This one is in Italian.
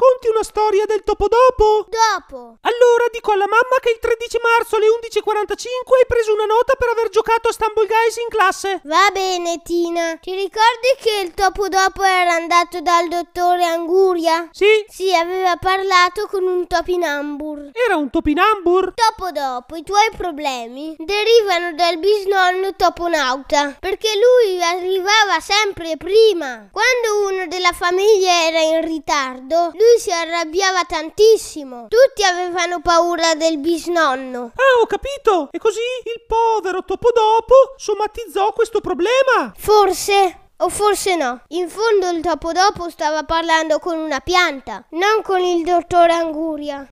racconti una storia del topo dopo? Dopo. Allora dico alla mamma che il 13 marzo alle 11.45 hai preso una nota per aver giocato a Stumble Guys in classe. Va bene, Tina. Ti ricordi che il topo dopo era andato dal dottore Anguria? Sì. Sì, aveva parlato con un topinambur. Era un topinambur? Topo dopo, i tuoi problemi derivano dal bisnonno toponauta, perché lui arrivava sempre prima. Quando uno della famiglia era in ritardo, lui lui si arrabbiava tantissimo. Tutti avevano paura del bisnonno. Ah, ho capito! E così il povero Topodopo somatizzò questo problema. Forse. O forse no. In fondo il topo dopo stava parlando con una pianta, non con il dottor Anguria.